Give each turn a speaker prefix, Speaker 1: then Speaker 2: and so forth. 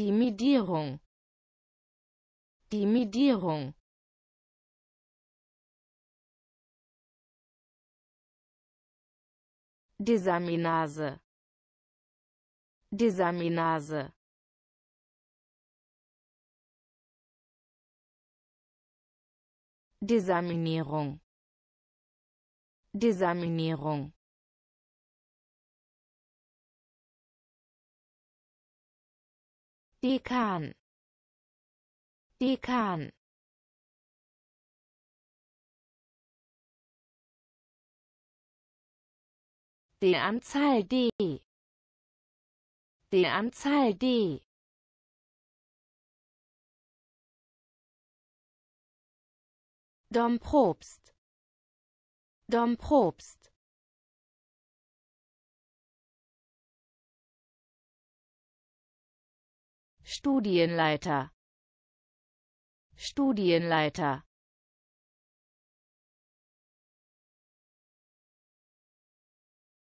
Speaker 1: Dimidierung Dimidierung Desaminase Desaminase Desaminierung Desaminierung Dekan Dekan Die Anzahl D Die Anzahl D Dom Probst Dom Probst Studienleiter Studienleiter